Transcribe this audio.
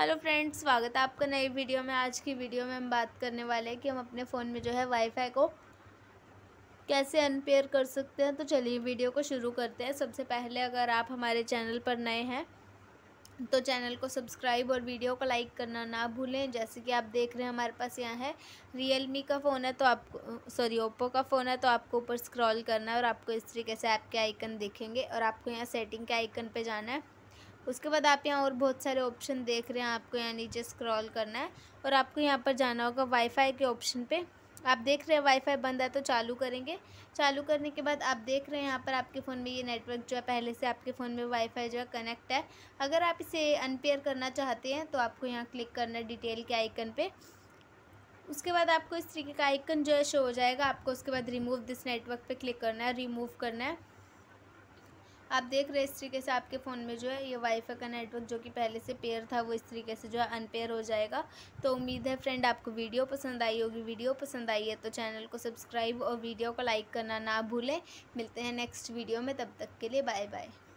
hello friends स्वागत है आपका नई वीडियो में आज की वीडियो में हम बात करने वाले हैं कि हम अपने फ़ोन में जो है वाईफाई को कैसे अनपेयर कर सकते हैं तो चलिए वीडियो को शुरू करते हैं सबसे पहले अगर आप हमारे चैनल पर नए हैं तो चैनल को सब्सक्राइब और वीडियो को लाइक करना ना भूलें जैसे कि आप देख रहे हैं हमारे पास यहाँ है रियलमी का फ़ोन है तो आपको सॉरी ओप्पो का फ़ोन है तो आपको ऊपर स्क्रॉल करना है और आपको इस तरीके से ऐप के आइकन देखेंगे और आपको यहाँ सेटिंग के आइकन पर जाना है उसके बाद आप यहाँ और बहुत सारे ऑप्शन देख रहे हैं आपको यहाँ नीचे स्क्रॉल करना है और आपको यहाँ पर जाना होगा वाईफाई के ऑप्शन पे आप देख रहे हैं वाईफाई बंद है तो चालू करेंगे चालू करने के बाद आप देख रहे हैं यहाँ पर आपके फ़ोन में ये नेटवर्क जो है पहले से आपके फ़ोन में वाईफाई जो है कनेक्ट है अगर आप इसे अनपेयर करना चाहते हैं तो आपको यहाँ क्लिक करना है डिटेल के आइकन पर उसके बाद आपको इस तरीके का आइकन जो है शो हो जाएगा आपको उसके बाद रिमूव दिस नेटवर्क पर क्लिक करना है रिमूव करना है आप देख रहे हैं इस तरीके से आपके फ़ोन में जो है ये वाईफाई का नेटवर्क जो कि पहले से पेयर था वो इस तरीके से जो है अनपेयर हो जाएगा तो उम्मीद है फ्रेंड आपको वीडियो पसंद आई होगी वीडियो पसंद आई है तो चैनल को सब्सक्राइब और वीडियो को लाइक करना ना भूलें मिलते हैं नेक्स्ट वीडियो में तब तक के लिए बाय बाय